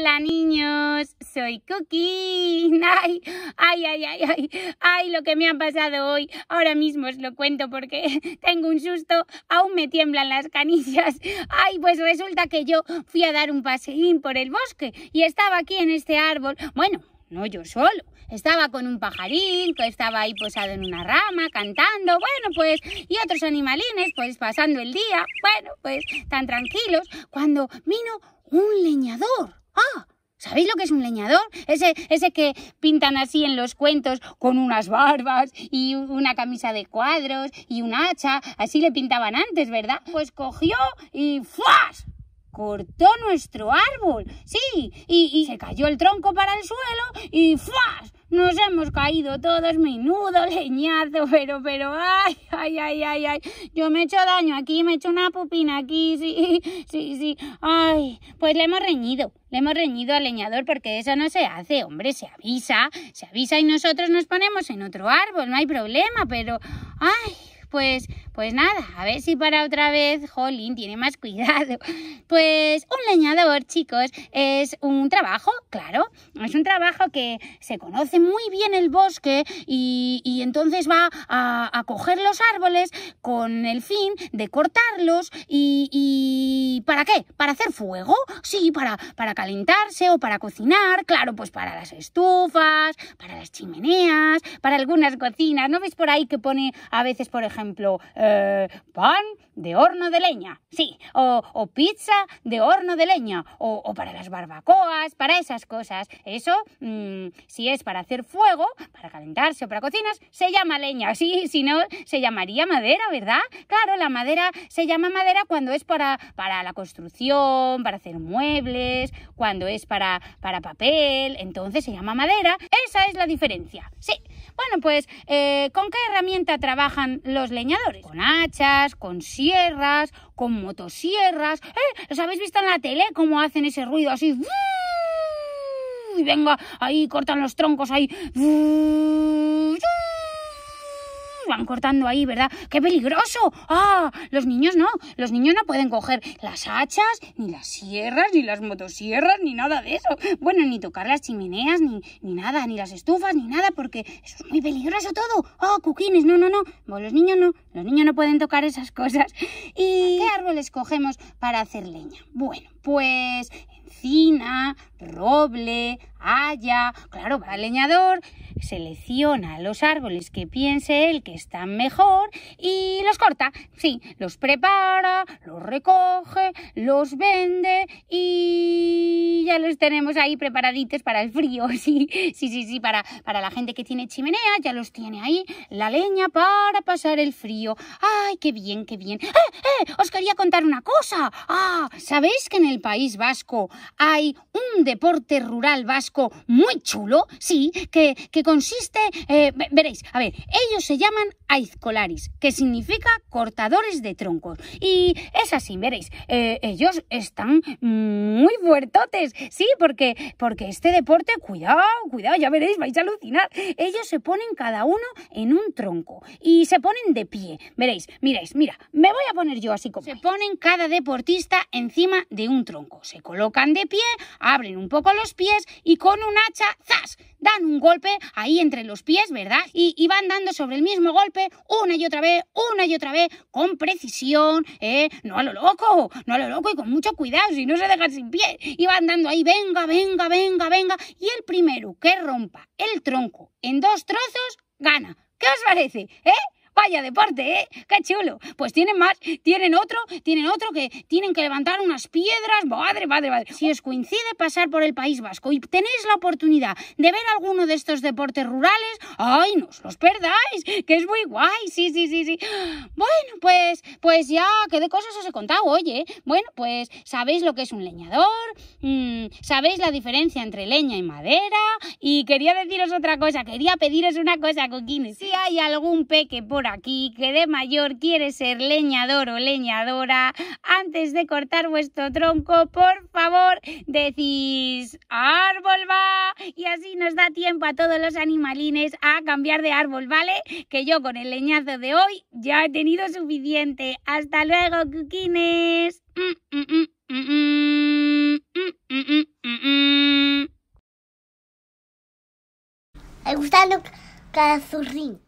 Hola niños, soy Cookie. Ay, ay, ay, ay, ay, lo que me han pasado hoy. Ahora mismo os lo cuento porque tengo un susto, aún me tiemblan las canillas. Ay, pues resulta que yo fui a dar un paseín por el bosque y estaba aquí en este árbol. Bueno, no yo solo. Estaba con un pajarín que estaba ahí posado en una rama, cantando, bueno, pues, y otros animalines, pues, pasando el día, bueno, pues, tan tranquilos, cuando vino un leñador. ¡Ah! ¿Sabéis lo que es un leñador? Ese, ese que pintan así en los cuentos con unas barbas y una camisa de cuadros y un hacha. Así le pintaban antes, ¿verdad? Pues cogió y ¡fuas! cortó nuestro árbol. Sí, y, y, se cayó el tronco para el suelo y ¡fuas! Nos hemos caído todos, menudo leñazo, pero, pero, ay, ay, ay, ay, ay. Yo me he hecho daño aquí, me he hecho una pupina aquí, sí, sí, sí. Ay, pues le hemos reñido. Le hemos reñido al leñador porque eso no se hace, hombre, se avisa, se avisa y nosotros nos ponemos en otro árbol, no hay problema, pero... ¡Ay! Pues, pues nada, a ver si para otra vez, jolín, tiene más cuidado. Pues un leñador, chicos, es un trabajo, claro, es un trabajo que se conoce muy bien el bosque y, entonces va a, coger los árboles con el fin de cortarlos y, y ¿para qué? ¿Para hacer fuego? Sí, para, para calentarse o para cocinar, claro, pues para las estufas, para las chimeneas, para algunas cocinas. ¿No veis por ahí que pone a veces, por ejemplo, eh, pan de horno de leña? Sí, o, o pizza de horno de leña, o, o, para las barbacoas, para esas cosas. Eso, mm, si es para hacer fuego, para calentarse o para cocinas, se llama leña. Sí, si no, se llamaría madera, ¿verdad? Claro, la madera se llama madera cuando es para, para la construcción, para hacer muebles, cuando es para, para papel, entonces se llama madera. Esa es la diferencia. Sí. Bueno, pues, eh, ¿con qué herramienta trabajan los leñadores? Con hachas, con sierras, con motosierras. Eh, ¿Los habéis visto en la tele cómo hacen ese ruido así? Y venga, ahí cortan los troncos, ahí van cortando ahí, ¿verdad? ¡Qué peligroso! ¡Ah! Los niños no, los niños no pueden coger las hachas, ni las sierras, ni las motosierras, ni nada de eso. Bueno, ni tocar las chimeneas, ni, ni nada, ni las estufas, ni nada, porque eso es muy peligroso todo. ¡Oh, cuquines! No, no, no. los niños no, los niños no pueden tocar esas cosas. ¿Y qué árboles cogemos para hacer leña? Bueno, pues encina, roble, ya, claro, va el leñador, selecciona los árboles que piense él que están mejor y los corta, sí, los prepara, los recoge, los vende y ya los tenemos ahí preparaditos para el frío, sí, sí, sí, sí, para, para la gente que tiene chimenea, ya los tiene ahí, la leña para pasar el frío. ¡Ay, qué bien, qué bien! ¡Eh, eh! Os quería contar una cosa. Ah, ¿sabéis que en el País Vasco hay un deporte rural vasco? muy chulo, sí, que, consiste, eh, veréis, a ver, ellos se llaman aizcolaris, que significa cortadores de troncos. Y es así, veréis, eh, ellos están muy fuertotes, sí, porque, porque este deporte, cuidado, cuidado, ya veréis, vais a alucinar. Ellos se ponen cada uno en un tronco y se ponen de pie, veréis, miráis, mira, me voy a poner yo así como... Se ponen cada deportista encima de un tronco, se colocan de pie, abren un poco los pies y con un hacha, ¡zas! Dan un golpe ahí entre los pies, ¿verdad? Y, y van dando sobre el mismo golpe una y otra vez, una y otra vez, con precisión, ¿eh? No a lo loco, no a lo loco y con mucho cuidado, si no se dejan sin pie. Y van dando ahí, venga, venga, venga, venga. Y el primero que rompa el tronco en dos trozos, gana. ¿Qué os parece? ¿Eh? Vaya deporte, ¿eh? Qué chulo. Pues tienen más, tienen otro, tienen otro que tienen que levantar unas piedras. Madre, madre, madre. Si os coincide pasar por el País Vasco y tenéis la oportunidad de ver alguno de estos deportes rurales, ¡ay, no os los perdáis! Que es muy guay. Sí, sí, sí, sí. Bueno, pues, pues ya, que de cosas os he contado, oye. Bueno, pues sabéis lo que es un leñador, mm, sabéis la diferencia entre leña y madera. Y quería deciros otra cosa, quería pediros una cosa, coquines. Si hay algún peque por aquí que de mayor quiere ser leñador o leñadora, antes de cortar vuestro tronco, por favor, decís árbol va. Y así nos da tiempo a todos los animalines a cambiar de árbol, ¿vale? Que yo con el leñazo de hoy ya he tenido suficiente. Hasta luego, cuquines. Me